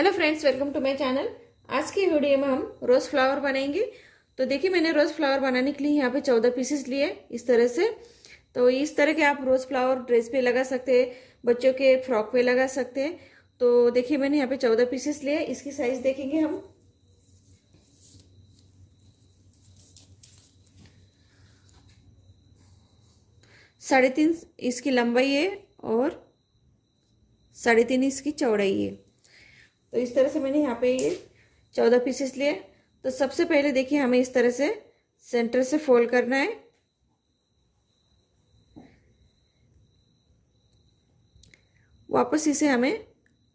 hello friends welcome to my channel आज की video में हम रोज़ फ्लावर बनाएंगे तो देखिए मैंने रोज़ फ्लावर बनाने के लिए यहाँ पे चौदह पीसेस लिए इस तरह से तो इस तरह के आप रोज़ फ्लावर ड्रेस पे लगा सकते हैं बच्चों के फ्रॉक पे लगा सकते हैं तो देखिए मैंने यहाँ पे चौदह पीसेस लिए इसकी साइज देखेंगे हम साढ़े तीन इसकी लंबाई है और साढ़े तीन इसकी चौड़ाई है तो इस तरह से मैंने यहाँ पे ये चौदह पीसेस लिए तो सबसे पहले देखिए हमें इस तरह से सेंटर से फोल्ड करना है वापस इसे हमें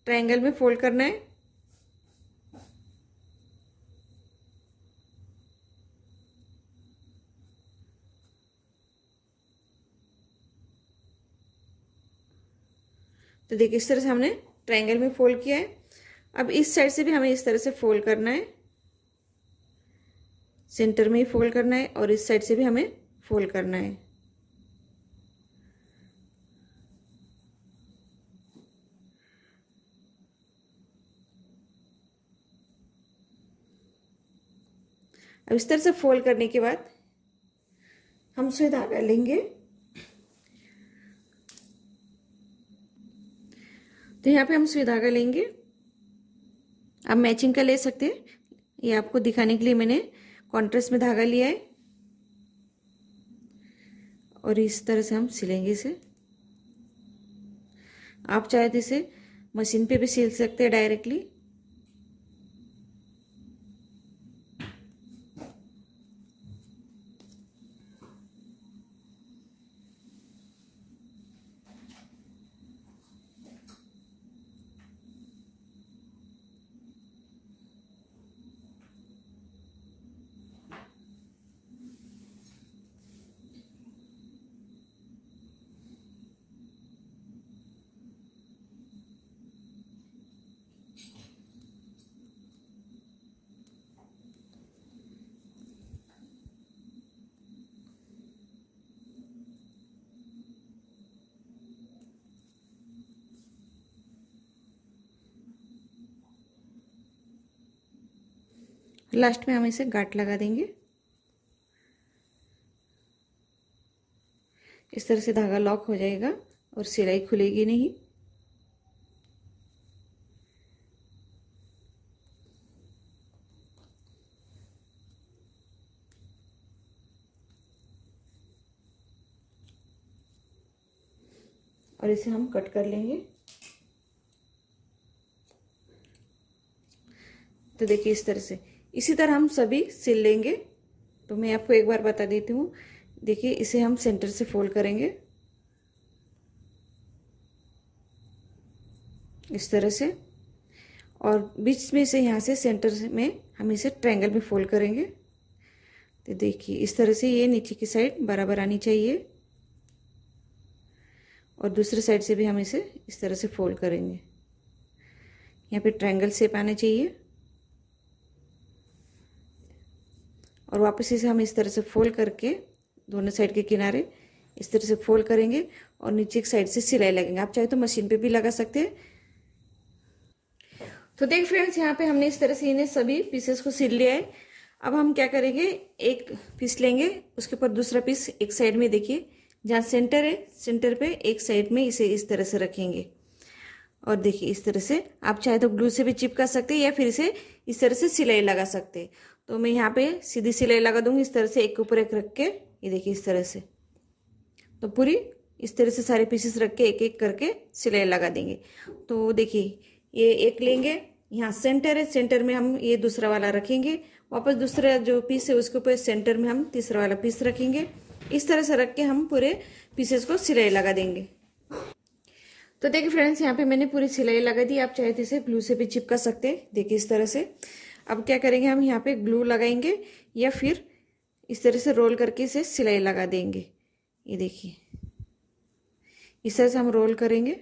ट्रायंगल में फोल्ड करना है तो देखिए इस तरह से हमने ट्रायंगल में फोल्ड किया है अब इस साइड से भी हमें इस तरह से फोल्ड करना है सेंटर में ही फोल्ड करना है और इस साइड से भी हमें फोल्ड करना है अब इस तरह से फोल्ड करने के बाद हम सुई धागा लेंगे तो यहाँ पे हम सुई धागा लेंगे आप मैचिंग का ले सकते हैं ये आपको दिखाने के लिए मैंने कॉन्ट्रेस्ट में धागा लिया है और इस तरह से हम सिलेंगे इसे आप चाहे तो इसे मशीन पे भी सिल सकते हैं डायरेक्टली लास्ट में हम इसे गाट लगा देंगे इस तरह से धागा लॉक हो जाएगा और सिलाई खुलेगी नहीं और इसे हम कट कर लेंगे तो देखिए इस तरह से इसी तरह हम सभी सिल लेंगे तो मैं आपको एक बार बता देती हूँ देखिए इसे हम सेंटर से फोल्ड करेंगे इस तरह से और बीच में से यहाँ से सेंटर में हम इसे ट्रायंगल में फोल्ड करेंगे तो देखिए इस तरह से ये नीचे की साइड बराबर आनी चाहिए और दूसरे साइड से भी हम इसे इस तरह से फोल्ड करेंगे यहाँ पे ट्रायंगल शेप आना चाहिए और वापस इसे हम इस तरह से फोल्ड करके दोनों साइड के किनारे इस तरह से फोल्ड करेंगे और नीचे एक साइड से सिलाई लगेंगे आप चाहे तो मशीन पे भी लगा सकते हैं तो देख फ्रेंड्स यहाँ पे हमने इस तरह से इन्हें सभी पीसेस को सिल लिया है अब हम क्या करेंगे एक पीस लेंगे उसके ऊपर दूसरा पीस एक साइड में देखिए जहाँ सेंटर है सेंटर पे एक साइड में इसे इस तरह से रखेंगे और देखिए इस तरह से आप चाहे तो ग्लू से भी चिपका सकते हैं या फिर इसे इस तरह से सिलाई लगा सकते हैं तो मैं यहाँ पे सीधी सिलाई लगा दूंगी इस तरह से एक के ऊपर एक रख के ये देखिए इस तरह से तो पूरी इस तरह से सारे पीसेस रख के एक एक करके सिलाई लगा देंगे तो देखिए ये एक लेंगे यहाँ सेंटर है सेंटर में हम ये दूसरा वाला रखेंगे वापस दूसरा जो पीस है उसके ऊपर सेंटर में हम तीसरा वाला पीस रखेंगे इस तरह से रख के हम पूरे पीसेस को सिलाई लगा देंगे तो देखिए फ्रेंड्स यहाँ पे मैंने पूरी सिलाई लगा दी आप चाहे तो इसे ग्लू से भी चिपका सकते हैं देखिए इस तरह से अब क्या करेंगे हम यहाँ पे ग्लू लगाएंगे या फिर इस तरह से रोल करके इसे सिलाई लगा देंगे ये देखिए इस तरह से हम रोल करेंगे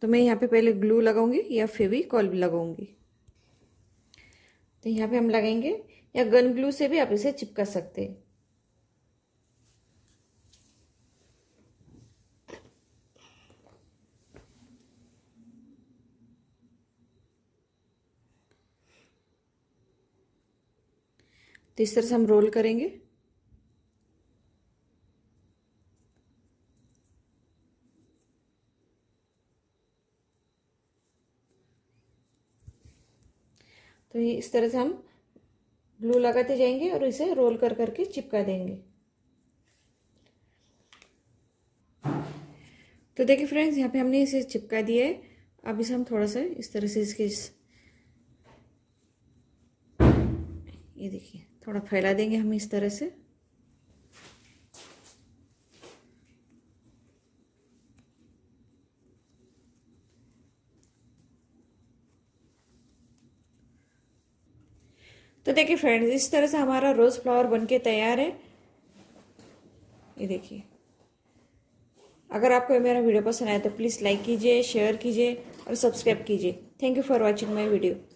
तो मैं यहाँ पे पहले ग्लू लगाऊंगी या फिर भी कॉल लगाऊंगी तो यहाँ पे हम लगाएंगे या गन ग्लू से भी आप इसे चिपका सकते हैं तो इस तरह से हम रोल करेंगे तो ये इस तरह से हम ग्लू लगाते जाएंगे और इसे रोल कर करके चिपका देंगे तो देखिए फ्रेंड्स यहाँ पे हमने इसे चिपका दिया है अब इसे हम थोड़ा सा इस तरह से इसके इस... ये देखिए थोड़ा फैला देंगे हम इस तरह से तो देखिए फ्रेंड्स इस तरह से हमारा रोज़ फ्लावर बनके तैयार है ये देखिए अगर आपको मेरा वीडियो पसंद आया तो प्लीज़ लाइक कीजिए शेयर कीजिए और सब्सक्राइब कीजिए thank you for watching my video